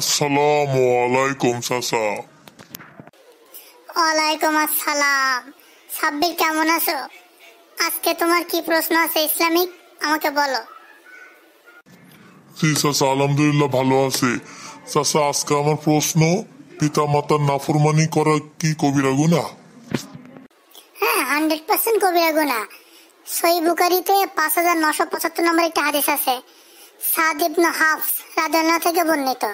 আসসালামু আলাইকুম চাচা ওয়ালাইকুম আসসালাম সাব্বির কেমন আছো আজকে তোমার কি প্রশ্ন আছে ইসলামিক আমাকে বলো জি চাচা আলহামদুলিল্লাহ ভালো আছে চাচা আজকে আমার প্রশ্ন পিতা মাতার নাফরমানি করা কি কবিরা গুণা হ্যাঁ হান্ড্রেড পার্সেন্ট কবিরা গুণা সই বুকারিতে পাঁচ হাজার নশো পঁচাত্তর নম্বর একটা হাদিস আছে সাদ ইবনু হাফ রাজানা থেকে বর্ণিত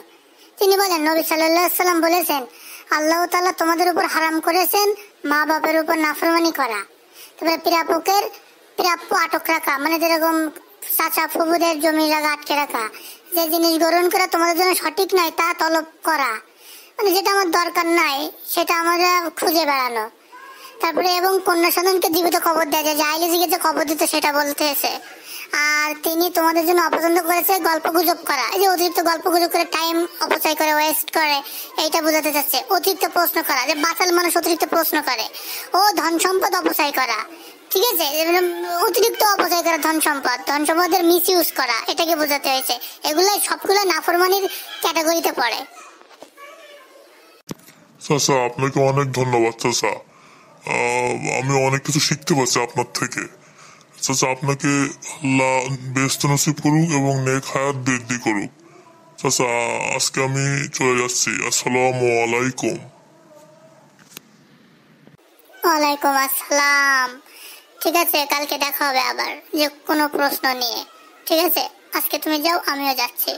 তিনি বলেন নবী সাল্লাম বলেছেন আল্লাহ তালা তোমাদের উপর হারাম করেছেন মা বাপের উপর নাফরমানি করা তারপরে পিরাপুকের পিরাপু আটক রাখা মানে যেরকম চাচা ফুবুদের জমি জায়গা আটকে রাখা যে জিনিস গ্রহণ করা তোমাদের জন্য সঠিক নয় তা তলব করা মানে যেটা আমার দরকার নাই সেটা আমরা খুঁজে বেড়ানো তারপরে এবং কন্যা সন্তানকে জীবিত খবর দেয়া যায় জাহিলিজিকে যে খবর দিত সেটা বলতে এসে আর তিনি তোমাদের জন্য অপছন্দ করেছে গল্প গুজব করা এই যে অতিরিক্ত গল্প গুজব করে টাইম অপচয় করে ওয়েস্ট করে এইটা বোঝাতে চাচ্ছে অতিরিক্ত প্রশ্ন করা যে বাতাল মানুষ অতিরিক্ত প্রশ্ন করে ও ধন সম্পদ অপচয় করা ঠিক আছে অতিরিক্ত অপচয় করা ধন সম্পদ ধন সম্পদের মিস ইউজ করা এটাকে বোঝাতে হয়েছে এগুলো সবগুলো নাফরমানির ক্যাটাগরিতে পড়ে চাচা আপনাকে অনেক ধন্যবাদ চাচা আমি অনেক কিছু শিখতে পারছি আপনার থেকে চাচা আচ্ছা, আচ্ছা, আপনাকে আল্লাহ বেস্ত নসিব করুক এবং নেক হায়াত বৃদ্ধি করুক চাচা আচ্ছা, আজকে আমি চলে যাচ্ছি আসসালাম আলাইকুম ওয়ালাইকুম আসসালাম ঠিক আছে কালকে দেখা হবে আবার যে কোনো প্রশ্ন নিয়ে ঠিক আছে আজকে তুমি যাও আমিও যাচ্ছি